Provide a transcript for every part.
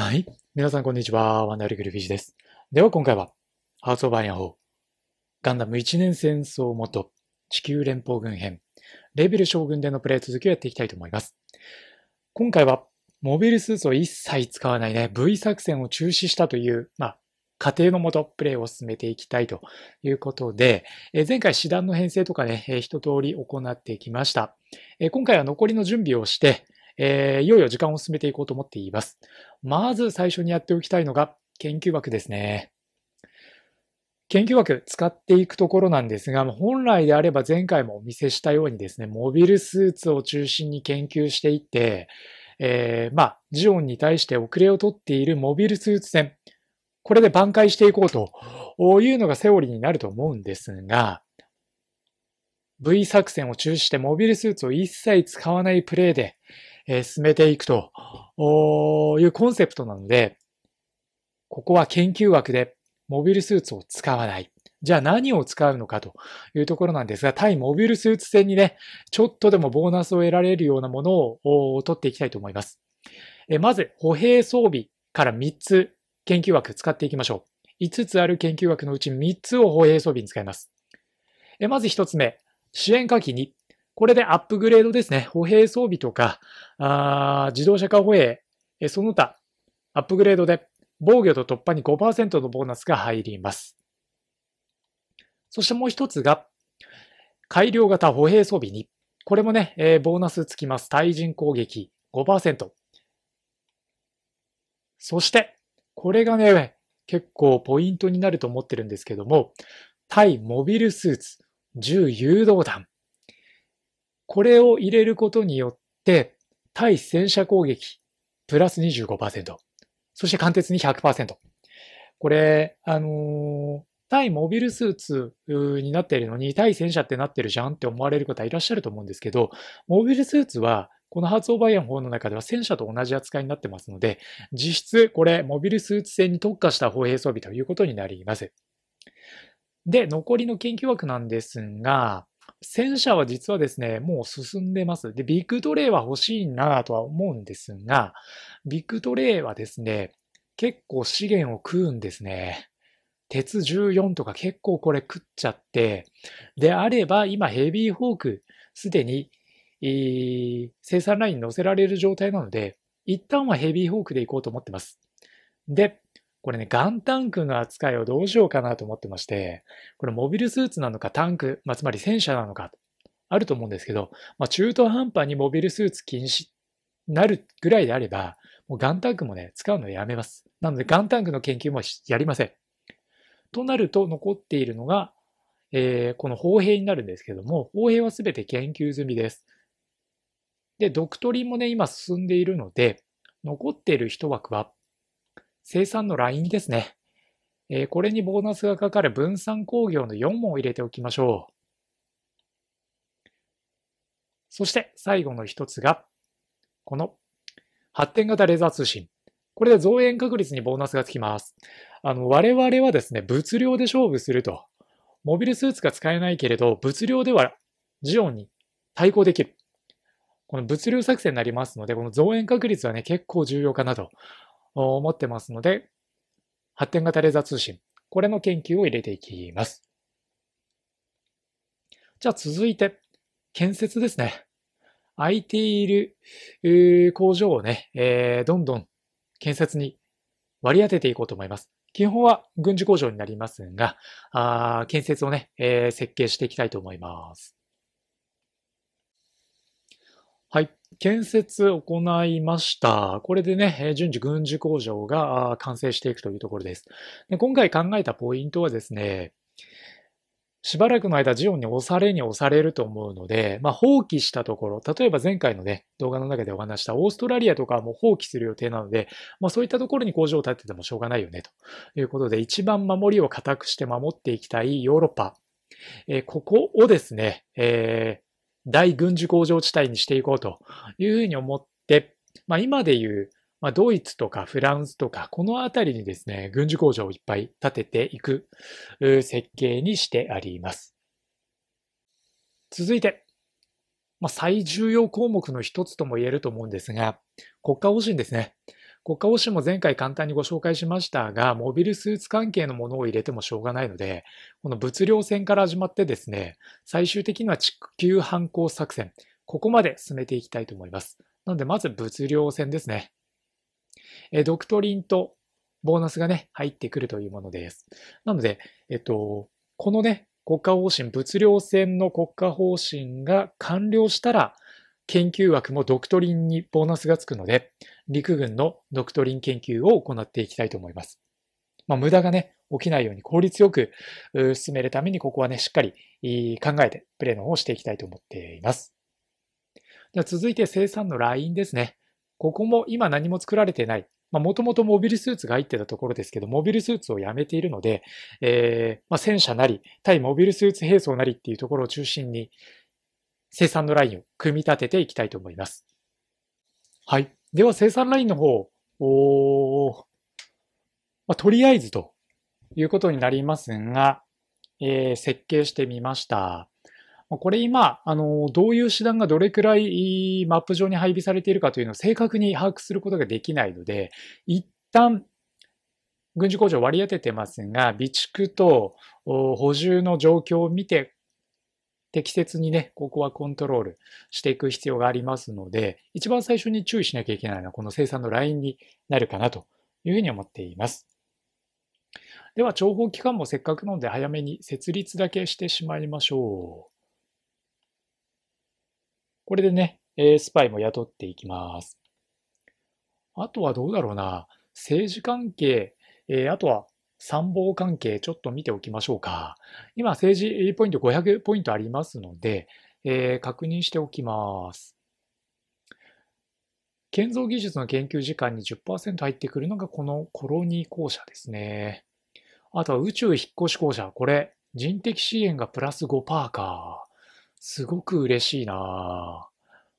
はい。皆さん、こんにちは。ワンダーリグルフィジです。では、今回は、ハーツ・オバアイアン4、ガンダム1年戦争元、地球連邦軍編、レベル将軍でのプレイ続きをやっていきたいと思います。今回は、モビルスーツを一切使わないね、V 作戦を中止したという、まあ、過程のもとプレイを進めていきたいということで、え前回師団の編成とかね、え一通り行ってきました。え今回は残りの準備をして、えー、いよいよ時間を進めていこうと思っています。まず最初にやっておきたいのが、研究枠ですね。研究枠使っていくところなんですが、本来であれば前回もお見せしたようにですね、モビルスーツを中心に研究していって、えー、まあ、ジオンに対して遅れをとっているモビルスーツ戦、これで挽回していこうというのがセオリーになると思うんですが、V 作戦を中止してモビルスーツを一切使わないプレイで、え進めていくというコンセプトなので、ここは研究枠でモビルスーツを使わない。じゃあ何を使うのかというところなんですが、対モビルスーツ戦にね、ちょっとでもボーナスを得られるようなものを取っていきたいと思います。えまず、歩兵装備から3つ研究枠使っていきましょう。5つある研究枠のうち3つを歩兵装備に使います。えまず1つ目、支援下記2。これでアップグレードですね。歩兵装備とか、あ自動車化歩兵、その他、アップグレードで防御と突破に5%のボーナスが入ります。そしてもう一つが、改良型歩兵装備に。これもね、えー、ボーナスつきます。対人攻撃5%。そして、これがね、結構ポイントになると思ってるんですけども、対モビルスーツ、銃誘導弾。これを入れることによって、対戦車攻撃、プラス25%。そして貫徹に100%。これ、あのー、対モビルスーツになっているのに、対戦車ってなってるじゃんって思われる方いらっしゃると思うんですけど、モビルスーツは、この発音バイアン法の中では戦車と同じ扱いになってますので、実質これ、モビルスーツ戦に特化した砲兵装備ということになります。で、残りの研究枠なんですが、戦車は実はですね、もう進んでます。で、ビッグトレイは欲しいなとは思うんですが、ビッグトレイはですね、結構資源を食うんですね。鉄14とか結構これ食っちゃって、であれば今ヘビーホークすでに、生産ラインに乗せられる状態なので、一旦はヘビーホークで行こうと思ってます。で、これね、ガンタンクの扱いをどうしようかなと思ってまして、これモビルスーツなのかタンク、まあ、つまり戦車なのか、あると思うんですけど、まあ、中途半端にモビルスーツ禁止なるぐらいであれば、もうガンタンクもね、使うのやめます。なので、ガンタンクの研究もやりません。となると、残っているのが、えー、この砲兵になるんですけども、砲兵はすべて研究済みです。で、ドクトリンもね、今進んでいるので、残っている一枠は、生産のラインですね。えこれにボーナスがかかる分散工業の4問を入れておきましょう。そして最後の一つが、この発展型レーザー通信。これで増援確率にボーナスがつきます。あの、我々はですね、物量で勝負すると。モビルスーツが使えないけれど、物量ではジオンに対抗できる。この物流作戦になりますので、この増援確率はね、結構重要かなと思ってますので、発展型レーザー通信、これの研究を入れていきます。じゃあ続いて、建設ですね。空いている工場をね、えー、どんどん建設に割り当てていこうと思います。基本は軍事工場になりますが、あ建設をね、えー、設計していきたいと思います。はい。建設を行いました。これでね、順次軍事工場が完成していくというところです。で今回考えたポイントはですね、しばらくの間、ジオンに押されに押されると思うので、まあ、放棄したところ、例えば前回のね、動画の中でお話したオーストラリアとかはもう放棄する予定なので、まあ、そういったところに工場を建ててもしょうがないよね、ということで、一番守りを固くして守っていきたいヨーロッパ、えー、ここをですね、えー大軍事工場地帯にしていこうというふうに思って、まあ、今でいう、まあ、ドイツとかフランスとか、このあたりにですね、軍事工場をいっぱい建てていく設計にしてあります。続いて、まあ、最重要項目の一つとも言えると思うんですが、国家方針ですね。国家方針も前回簡単にご紹介しましたが、モビルスーツ関係のものを入れてもしょうがないので、この物量戦から始まってですね、最終的には地球反抗作戦、ここまで進めていきたいと思います。なので、まず物量戦ですね。えドクトリンとボーナスがね、入ってくるというものです。なので、えっと、このね、国家方針、物量戦の国家方針が完了したら、研究枠もドクトリンにボーナスがつくので、陸軍のドクトリン研究を行っていきたいと思います。まあ、無駄がね、起きないように効率よく進めるために、ここはね、しっかり考えてプレーの方をしていきたいと思っています。では続いて生産のラインですね。ここも今何も作られてない。まもともとモビルスーツが入ってたところですけど、モビルスーツをやめているので、えー、まあ、戦車なり、対モビルスーツ兵装なりっていうところを中心に、生産のラインを組み立てていきたいと思います。はい。では生産ラインの方、おまあ、とりあえずということになりますが、えー、設計してみました。これ今、あの、どういう手段がどれくらいマップ上に配備されているかというのを正確に把握することができないので、一旦、軍事工場割り当ててますが、備蓄と補充の状況を見て、適切にね、ここはコントロールしていく必要がありますので、一番最初に注意しなきゃいけないのは、この生産のラインになるかなというふうに思っています。では、情報機関もせっかくなので、早めに設立だけしてしまいましょう。これでね、スパイも雇っていきます。あとはどうだろうな。政治関係、あとは参謀関係ちょっと見ておきましょうか。今、政治ポイント500ポイントありますので、えー、確認しておきます。建造技術の研究時間に10%入ってくるのがこのコロニー校舎ですね。あとは宇宙引っ越し校舎。これ、人的支援がプラス5%か。すごく嬉しいな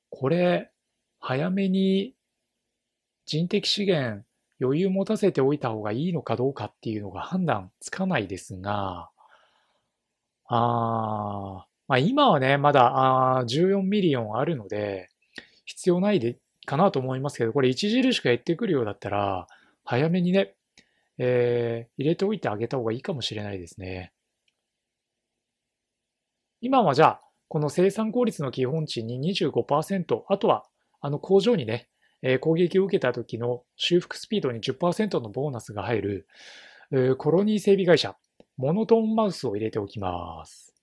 これ、早めに人的資源余裕持たせておいた方がいいのかどうかっていうのが判断つかないですが、あまあ、今はね、まだあ14ミリオンあるので、必要ないでかなと思いますけど、これ著しく減ってくるようだったら、早めにね、えー、入れておいてあげた方がいいかもしれないですね。今はじゃあ、この生産効率の基本値に25%、あとは、あの工場にね、え攻撃を受けた時の修復スピードに10%のボーナスが入る、えコロニー整備会社、モノトーンマウスを入れておきます。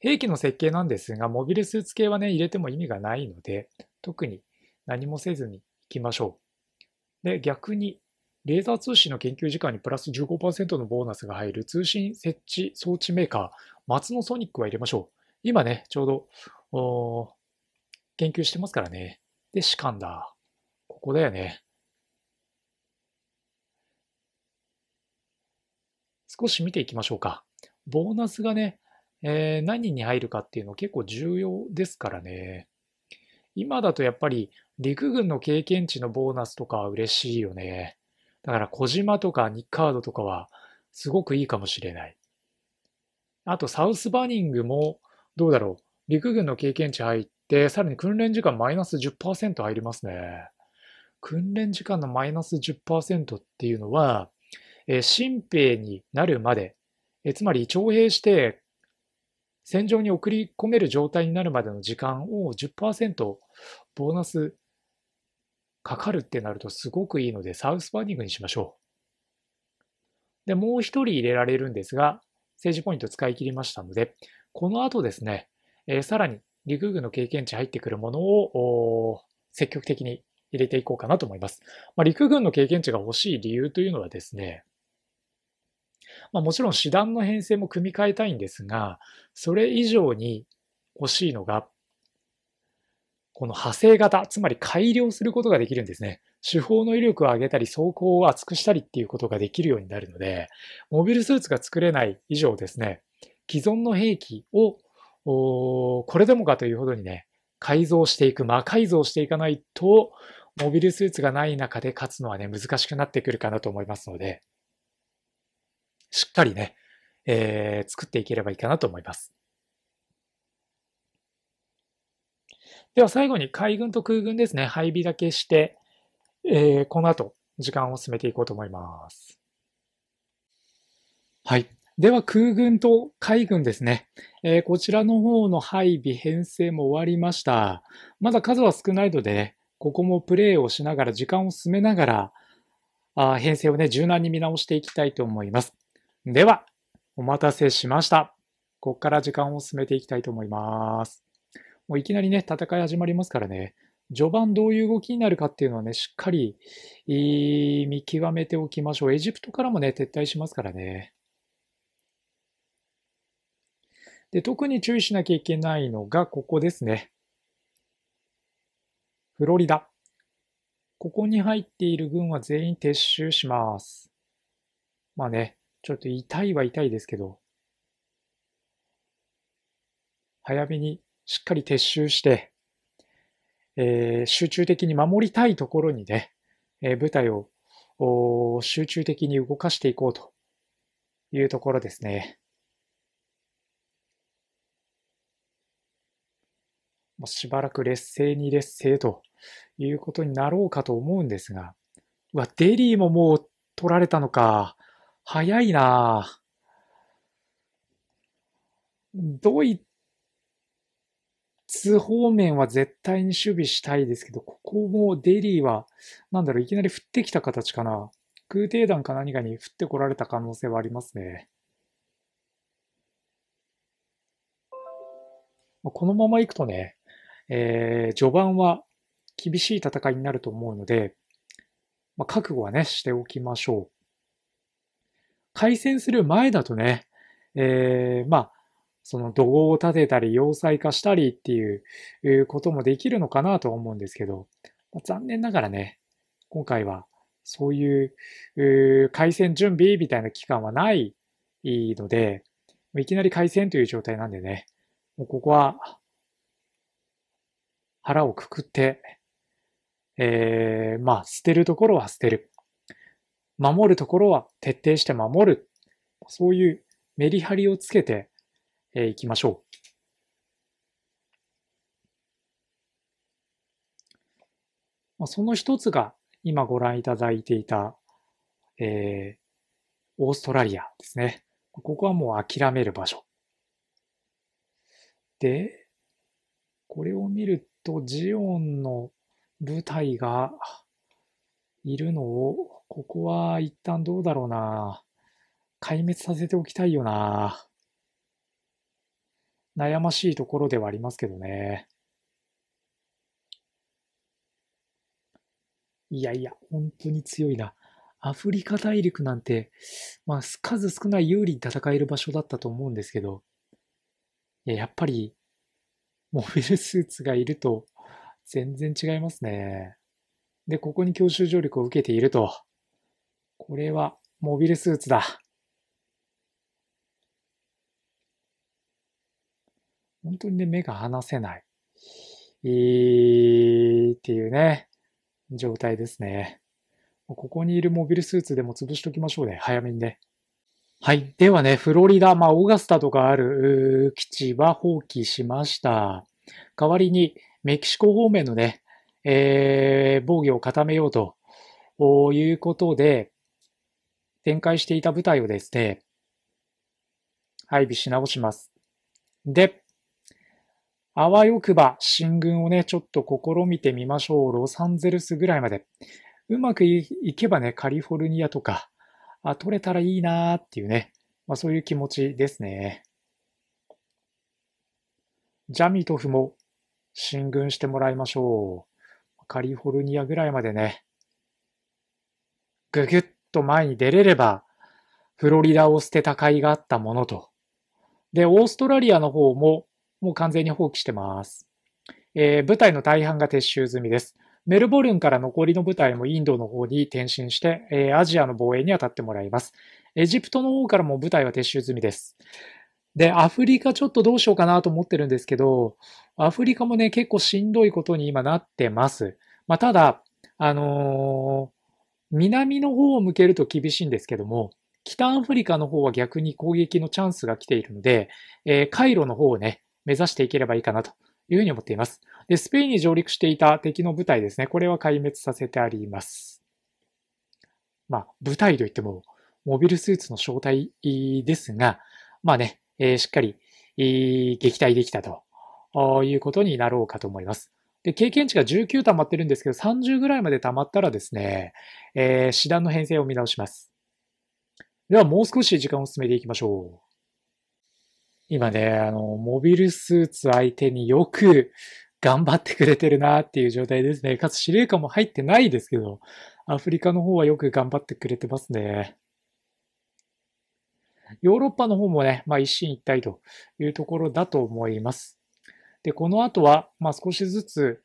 兵器の設計なんですが、モビルスーツ系はね、入れても意味がないので、特に何もせずに行きましょう。で、逆に、レーザー通信の研究時間にプラス15%のボーナスが入る通信設置装置メーカー、松野ソニックは入れましょう。今ね、ちょうど、研究してますからね。で、士官だ。ここだよね。少し見ていきましょうか。ボーナスがね、えー、何人に入るかっていうの結構重要ですからね。今だとやっぱり陸軍の経験値のボーナスとか嬉しいよね。だから小島とかニッカードとかはすごくいいかもしれない。あとサウスバーニングもどうだろう。陸軍の経験値入っで、さらに訓練時間マイナス10%入りますね。訓練時間のマイナス10%っていうのは、え新兵になるまで、えつまり徴兵して戦場に送り込める状態になるまでの時間を10%ボーナスかかるってなるとすごくいいのでサウスバーニングにしましょう。で、もう一人入れられるんですが、政治ポイント使い切りましたので、この後ですね、えー、さらに陸軍の経験値入ってくるものを積極的に入れていこうかなと思います。まあ、陸軍の経験値が欲しい理由というのはですね、まあ、もちろん師団の編成も組み替えたいんですが、それ以上に欲しいのが、この派生型、つまり改良することができるんですね。手法の威力を上げたり、走行を厚くしたりっていうことができるようになるので、モビルスーツが作れない以上ですね、既存の兵器をおこれでもかというほどにね、改造していく、魔改造していかないと、モビルスーツがない中で勝つのはね、難しくなってくるかなと思いますので、しっかりね、えー、作っていければいいかなと思います。では最後に海軍と空軍ですね、配備だけして、えー、この後時間を進めていこうと思います。はい。では空軍と海軍ですね、えー、こちらの方の配備編成も終わりました。まだ数は少ないので、ここもプレーをしながら時間を進めながら、あ編成をね、柔軟に見直していきたいと思います。では、お待たせしました。ここから時間を進めていきたいと思います。もういきなりね、戦い始まりますからね、序盤どういう動きになるかっていうのはね、しっかり見極めておきましょう。エジプトからもね、撤退しますからね。で、特に注意しなきゃいけないのが、ここですね。フロリダ。ここに入っている軍は全員撤収します。まあね、ちょっと痛いは痛いですけど、早めにしっかり撤収して、えー、集中的に守りたいところにね、えー、部隊を集中的に動かしていこうというところですね。もうしばらく劣勢に劣勢ということになろうかと思うんですが、うわ、デリーももう取られたのか。早いなドイツ方面は絶対に守備したいですけど、ここもデリーは、なんだろう、いきなり降ってきた形かな。空挺団か何かに降ってこられた可能性はありますね。このまま行くとね、えー、序盤は厳しい戦いになると思うので、まあ、覚悟はね、しておきましょう。開戦する前だとね、えー、まあ、その怒号を立てたり、要塞化したりっていうこともできるのかなとは思うんですけど、まあ、残念ながらね、今回はそういう、回線準備みたいな期間はないので、いきなり回線という状態なんでね、もうここは腹をくくって、えー、まあ、捨てるところは捨てる。守るところは徹底して守る。そういうメリハリをつけてい、えー、きましょう。まあ、その一つが今ご覧いただいていた、えー、オーストラリアですね。ここはもう諦める場所。で、これを見ると、ジオンの部隊がいるのを、ここは一旦どうだろうな。壊滅させておきたいよな。悩ましいところではありますけどね。いやいや、本当に強いな。アフリカ大陸なんて、まあ、数少ない有利に戦える場所だったと思うんですけど、ややっぱりモビルスーツがいると全然違いますね。で、ここに教習上陸を受けていると。これはモビルスーツだ。本当にね、目が離せない。えー、っていうね、状態ですね。ここにいるモビルスーツでも潰しときましょうね。早めにね。はい。ではね、フロリダ、まあ、オーガスタとかある基地は放棄しました。代わりに、メキシコ方面のね、えー、防御を固めようということで、展開していた部隊をですね、配備し直します。で、あわよくば進軍をね、ちょっと試みてみましょう。ロサンゼルスぐらいまで。うまくいけばね、カリフォルニアとか、あ、取れたらいいなーっていうね、まあ、そういう気持ちですね。ジャミトフも進軍してもらいましょう。カリフォルニアぐらいまでね、ぐぐっと前に出れれば、フロリダを捨てた甲斐があったものと。で、オーストラリアの方も、もう完全に放棄してます。えー、舞台の大半が撤収済みです。メルボルンから残りの部隊もインドの方に転身して、えー、アジアの防衛に当たってもらいます。エジプトの方からも部隊は撤収済みです。で、アフリカちょっとどうしようかなと思ってるんですけど、アフリカもね、結構しんどいことに今なってます。まあ、ただ、あのー、南の方を向けると厳しいんですけども、北アフリカの方は逆に攻撃のチャンスが来ているので、えー、カイロの方をね、目指していければいいかなというふうに思っています。で、スペインに上陸していた敵の部隊ですね。これは壊滅させてあります。まあ、部隊といっても、モビルスーツの正体ですが、まあね、えー、しっかり、えー、撃退できたということになろうかと思います。で、経験値が19溜まってるんですけど、30ぐらいまで溜まったらですね、えー、師団の編成を見直します。では、もう少し時間を進めていきましょう。今ね、あの、モビルスーツ相手によく頑張ってくれてるなっていう状態ですね。かつ司令官も入ってないですけど、アフリカの方はよく頑張ってくれてますね。ヨーロッパの方もね、まあ一進一退というところだと思います。で、この後は、まあ少しずつ、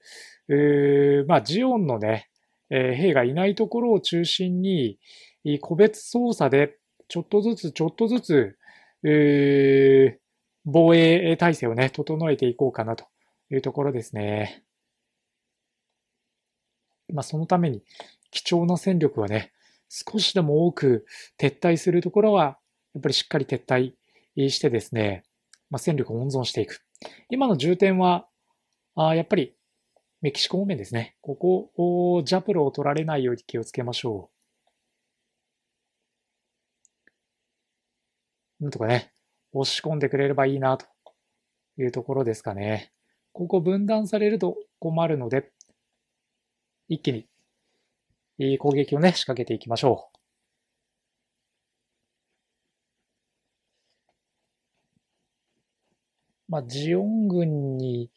えー、まあジオンのね、えー、兵がいないところを中心に、個別操作でちょっとずつちょっとずつ、えー、防衛体制をね、整えていこうかなというところですね。まあ、そのために貴重な戦力はね、少しでも多く撤退するところは、やっぱりしっかり撤退してですね、まあ、戦力を温存していく。今の重点は、あやっぱりメキシコ方面ですね。ここをジャプロを取られないように気をつけましょう。なんとかね、押し込んでくれればいいなというところですかね。ここ分断されると困るので、一気にいい攻撃をね、仕掛けていきましょう。まあ、ジオン軍に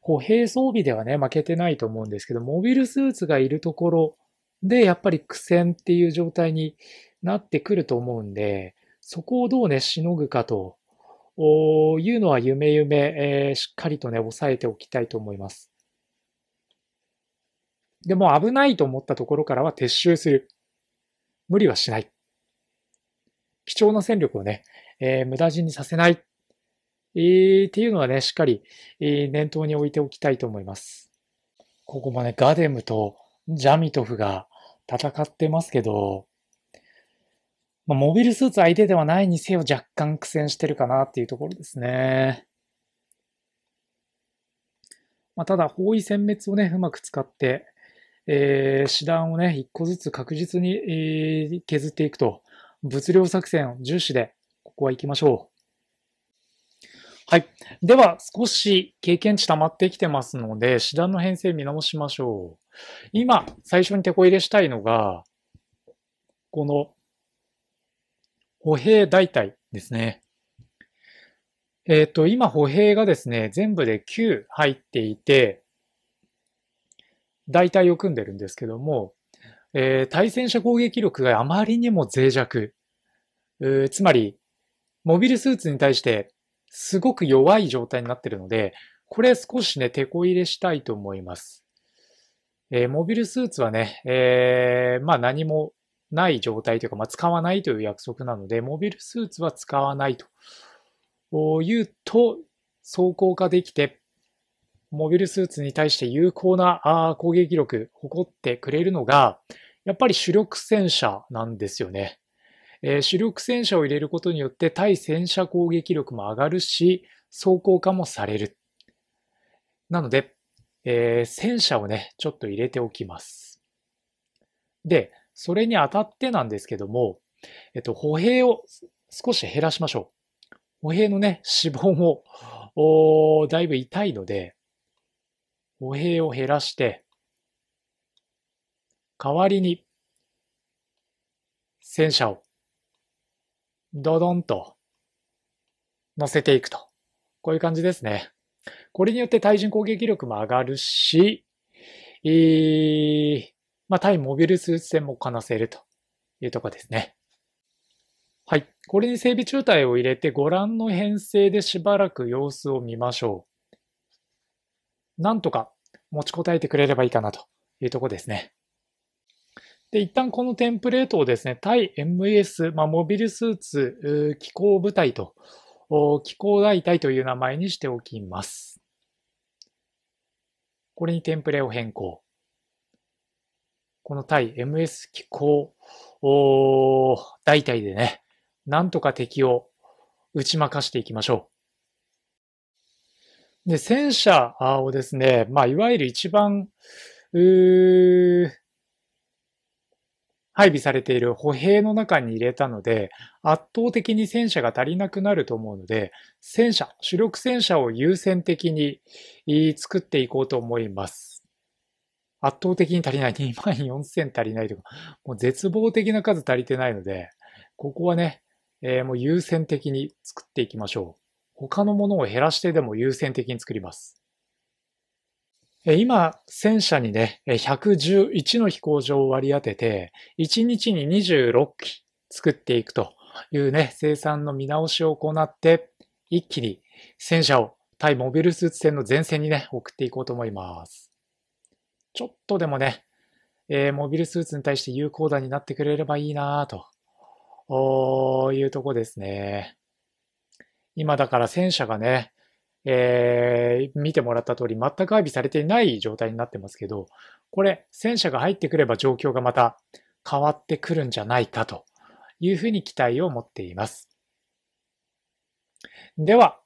歩兵装備ではね、負けてないと思うんですけど、モビルスーツがいるところで、やっぱり苦戦っていう状態になってくると思うんで、そこをどうね、しのぐかというのは夢夢、えー、しっかりとね、抑えておきたいと思います。でも危ないと思ったところからは撤収する。無理はしない。貴重な戦力をね、えー、無駄死にさせない、えー、っていうのはね、しっかり、えー、念頭に置いておきたいと思います。ここもね、ガデムとジャミトフが戦ってますけど、まあ、モビルスーツ相手ではないにせよ若干苦戦してるかなっていうところですね。まあ、ただ、包囲殲滅をね、うまく使って、えー、師団をね、一個ずつ確実に、えー、削っていくと、物量作戦を重視で、ここは行きましょう。はい。では、少し経験値溜まってきてますので、師団の編成見直しましょう。今、最初に手こ入れしたいのが、この歩兵大隊ですね。えっ、ー、と、今歩兵がですね、全部で9入っていて、大隊を組んでるんですけども、えー、対戦車攻撃力があまりにも脆弱。つまり、モビルスーツに対してすごく弱い状態になってるので、これ少しね、手こ入れしたいと思います。えー、モビルスーツはね、えー、まあ何もない状態というか、まあ、使わないという約束なので、モビルスーツは使わないというと、走行化できて、モビルスーツに対して有効な攻撃力誇ってくれるのが、やっぱり主力戦車なんですよね。えー、主力戦車を入れることによって対戦車攻撃力も上がるし、走行化もされる。なので、えー、戦車をね、ちょっと入れておきます。で、それにあたってなんですけども、えっと、歩兵を少し減らしましょう。歩兵のね、脂肪も、おだいぶ痛いので、歩兵を減らして、代わりに、戦車を、ドドンと、乗せていくと。こういう感じですね。これによって対人攻撃力も上がるし、えー、まあ、対モビルスーツ戦もこなせるというとこですね。はい。これに整備中隊を入れてご覧の編成でしばらく様子を見ましょう。なんとか持ちこたえてくれればいいかなというとこですね。で、一旦このテンプレートをですね、対 m s まあ、モビルスーツ機構部隊と、機構大隊という名前にしておきます。これにテンプレを変更。この対 MS 機構大体でね、なんとか敵を打ち負かしていきましょう。で、戦車をですね、まあ、いわゆる一番、配備されている歩兵の中に入れたので、圧倒的に戦車が足りなくなると思うので、戦車、主力戦車を優先的に作っていこうと思います。圧倒的に足りない。2万4000足りないとか、もう絶望的な数足りてないので、ここはね、えー、もう優先的に作っていきましょう。他のものを減らしてでも優先的に作ります。今、戦車にね、111の飛行場を割り当てて、1日に26機作っていくというね、生産の見直しを行って、一気に戦車を対モビルスーツ戦の前線にね、送っていこうと思います。ちょっとでもね、えー、モビルスーツに対して有効打になってくれればいいなと、おいうとこですね。今だから戦車がね、えー、見てもらった通り全く配備されていない状態になってますけど、これ戦車が入ってくれば状況がまた変わってくるんじゃないかというふうに期待を持っています。では、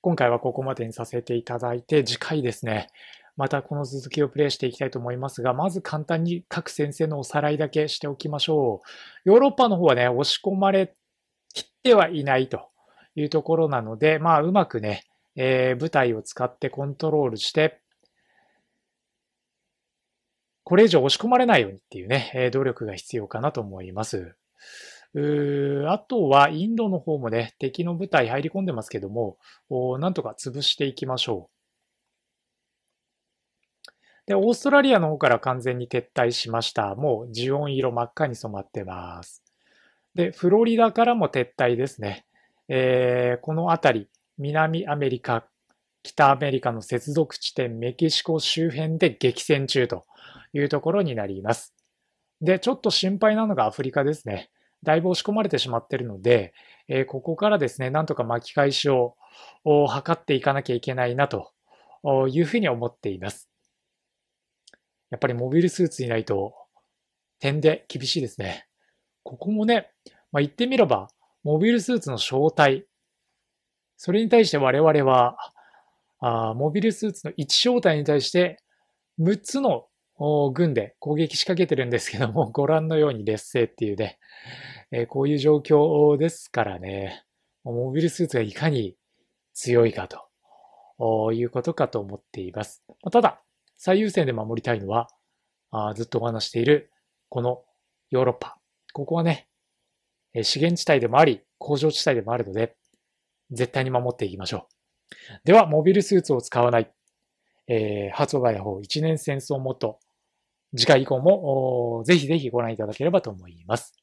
今回はここまでにさせていただいて、次回ですね、またこの続きをプレイしていきたいと思いますが、まず簡単に各先生のおさらいだけしておきましょう。ヨーロッパの方はね、押し込まれきってはいないというところなので、まあ、うまくね、えー、舞台を使ってコントロールして、これ以上押し込まれないようにっていうね、えー、努力が必要かなと思います。うあとは、インドの方もね、敵の部隊入り込んでますけども、なんとか潰していきましょう。で、オーストラリアの方から完全に撤退しました。もうジオン色真っ赤に染まってます。で、フロリダからも撤退ですね。えー、この辺り、南アメリカ、北アメリカの接続地点メキシコ周辺で激戦中というところになります。で、ちょっと心配なのがアフリカですね。だいぶ押し込まれてしまってるので、えー、ここからですね、なんとか巻き返しを図っていかなきゃいけないなというふうに思っています。やっぱりモビルスーツいないと、点で厳しいですね。ここもね、まあ、言ってみれば、モビルスーツの正体。それに対して我々は、あモビルスーツの1正体に対して、6つの軍で攻撃仕掛けてるんですけども、ご覧のように劣勢っていうね、えー、こういう状況ですからね、モビルスーツがいかに強いかということかと思っています。ただ、最優先で守りたいのは、あずっとお話している、このヨーロッパ。ここはね、資源地帯でもあり、工場地帯でもあるので、絶対に守っていきましょう。では、モビルスーツを使わない。えー、発売法1年戦争モット。次回以降も、ぜひぜひご覧いただければと思います。